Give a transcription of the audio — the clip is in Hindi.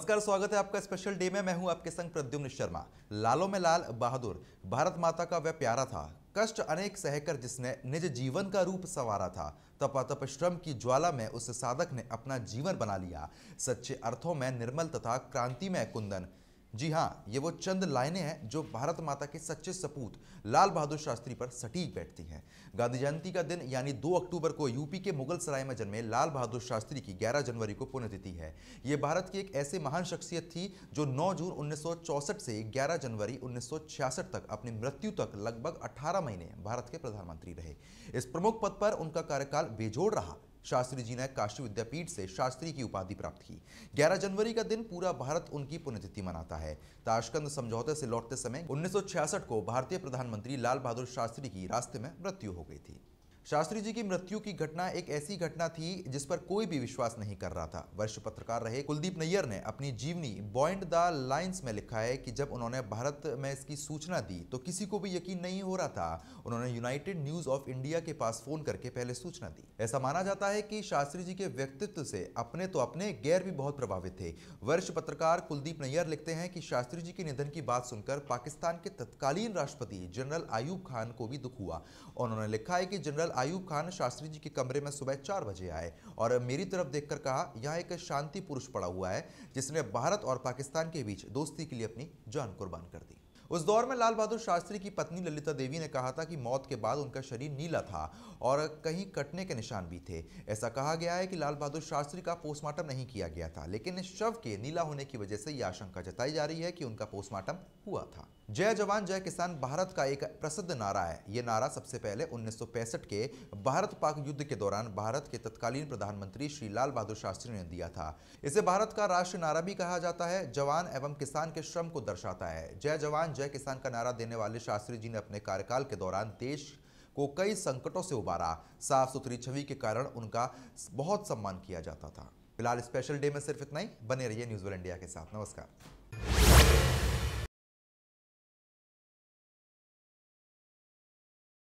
नमस्कार स्वागत है आपका स्पेशल डे में मैं हूं आपके संग प्रद्युम्न शर्मा लालो में लाल बहादुर भारत माता का वह प्यारा था कष्ट अनेक सहकर जिसने निज जीवन का रूप संवारा था तप श्रम की ज्वाला में उस साधक ने अपना जीवन बना लिया सच्चे अर्थों में निर्मल तथा क्रांति में कुंदन जी हाँ ये वो चंद लाइनें हैं जो भारत माता के सच्चे सपूत लाल बहादुर शास्त्री पर सटीक बैठती हैं गांधी जयंती का दिन यानी 2 अक्टूबर को यूपी के मुगल सराय में जन्मे लाल बहादुर शास्त्री की 11 जनवरी को पुण्यतिथि है ये भारत की एक ऐसे महान शख्सियत थी जो 9 जून 1964 से 11 जनवरी 1966 तक अपनी मृत्यु तक लगभग अठारह महीने भारत के प्रधानमंत्री रहे इस प्रमुख पद पर उनका कार्यकाल बेजोड़ रहा शास्त्री जी ने काशी विद्यापीठ से शास्त्री की उपाधि प्राप्त की 11 जनवरी का दिन पूरा भारत उनकी पुण्यतिथि मनाता है ताशकंद समझौते से लौटते समय 1966 को भारतीय प्रधानमंत्री लाल बहादुर शास्त्री की रास्ते में मृत्यु हो गई थी शास्त्री जी की मृत्यु की घटना एक ऐसी घटना थी जिस पर कोई भी विश्वास नहीं कर रहा था वरिष्ठ पत्रकार रहे कुलदीप नैयर ने अपनी जीवनी बॉइंड द लाइंस में लिखा है कि जब उन्होंने भारत में इसकी सूचना दी तो किसी को भी यकीन नहीं हो रहा था उन्होंने यूनाइटेड न्यूज ऑफ इंडिया के पास फोन करके पहले सूचना दी ऐसा माना जाता है कि शास्त्री जी के व्यक्तित्व से अपने तो अपने गैर भी बहुत प्रभावित थे वरिष्ठ पत्रकार कुलदीप नैयर लिखते हैं कि शास्त्री जी के निधन की बात सुनकर पाकिस्तान के तत्कालीन राष्ट्रपति जनरल आयूब खान को भी दुख हुआ उन्होंने लिखा है कि जनरल कल आयुब खान शास्त्री जी के कमरे में सुबह चार बजे आए और मेरी तरफ देखकर कहा यहाँ एक शांति पुरुष पड़ा हुआ है जिसने भारत और पाकिस्तान के बीच दोस्ती के लिए अपनी जान कुर्बान कर दी उस दौर में लाल बहादुर शास्त्री की पत्नी ललिता देवी ने कहा था कि मौत के बाद उनका शरीर नीला था और कहीं कटने के निशान भी थे ऐसा कहा गया है कि लाल बहादुर शास्त्री का पोस्टमार्टम नहीं किया गया था लेकिन शव के नीला होने की वजह से यह आशंका जताई जा रही है कि उनका पोस्टमार्टम हुआ था जय जवान जय किसान भारत का एक प्रसिद्ध नारा है ये नारा सबसे पहले उन्नीस के भारत पाक युद्ध के दौरान भारत के तत्कालीन प्रधानमंत्री श्री लाल बहादुर शास्त्री ने दिया था इसे भारत का राष्ट्रीय नारा भी कहा जाता है जवान एवं किसान के श्रम को दर्शाता है जय जवान जय किसान का नारा देने वाले शास्त्री जी ने अपने कार्यकाल के दौरान देश को कई संकटों से उबारा साफ सुथरी छवि के कारण उनका बहुत सम्मान किया जाता था फिलहाल स्पेशल डे में सिर्फ इतना ही बने रहिए न्यूज़ इंडिया के साथ नमस्कार